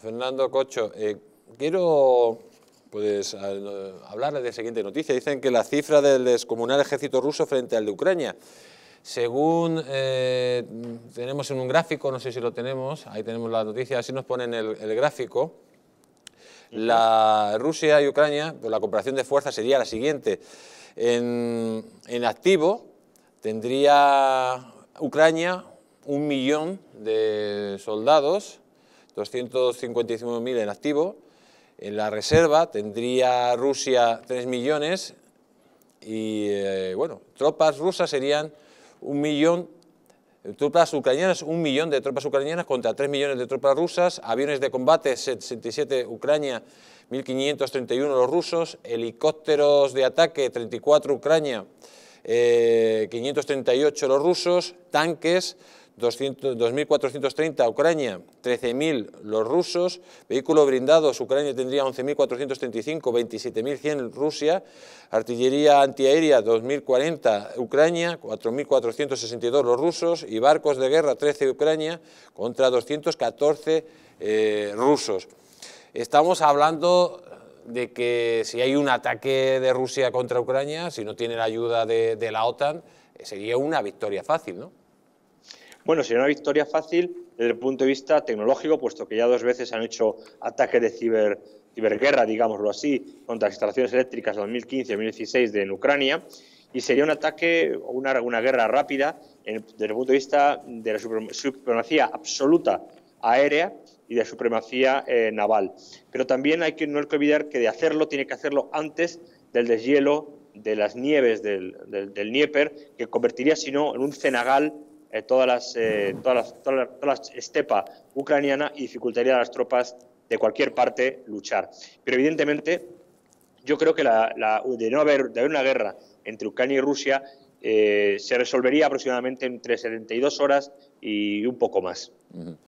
Fernando Cocho, eh, quiero pues, hablarles de la siguiente noticia. Dicen que la cifra del descomunal ejército ruso frente al de Ucrania. Según eh, tenemos en un gráfico, no sé si lo tenemos, ahí tenemos la noticia, así nos ponen el, gráfico. La Rusia y Ucrania, pues, la comparación de fuerzas sería la siguiente. en activo tendría Ucrania un millón de soldados, 255.000 en activo. En la reserva tendría Rusia 3 millones y, eh, bueno, tropas rusas serían un millón, tropas ucranianas, un millón de tropas ucranianas contra 3 millones de tropas rusas, aviones de combate 67 Ucrania, 1.531 los rusos, helicópteros de ataque 34 Ucrania, 538 eh, los rusos, tanques, 2.430 Ucrania, 13.000 los rusos, vehículos blindados, Ucrania tendría 11.435, 27.100 Rusia, artillería antiaérea 2.040 Ucrania, 4.462 los rusos y barcos de guerra 13 Ucrania contra 214 eh, rusos. Estamos hablando de que si hay un ataque de Rusia contra Ucrania, si no tiene la ayuda de, la OTAN, eh, sería una victoria fácil, ¿no? Bueno, sería una victoria fácil desde el punto de vista tecnológico, puesto que ya dos veces han hecho ataques de ciberguerra, digámoslo así, contra las instalaciones eléctricas en 2015 y 2016 de, en Ucrania, y sería un ataque una, guerra rápida desde el punto de vista de la supremacía absoluta aérea y de supremacía eh, naval. Pero también hay que, no hay que olvidar que de hacerlo tiene que hacerlo antes del deshielo de las nieves del, del, Dnieper, que convertiría, si no, en un cenagal toda eh, todas eh, todas estepa ucraniana y dificultaría a las tropas de cualquier parte luchar. Pero evidentemente, yo creo que la, de no haber, de haber una guerra entre Ucrania y Rusia se resolvería aproximadamente entre 72 horas y un poco más.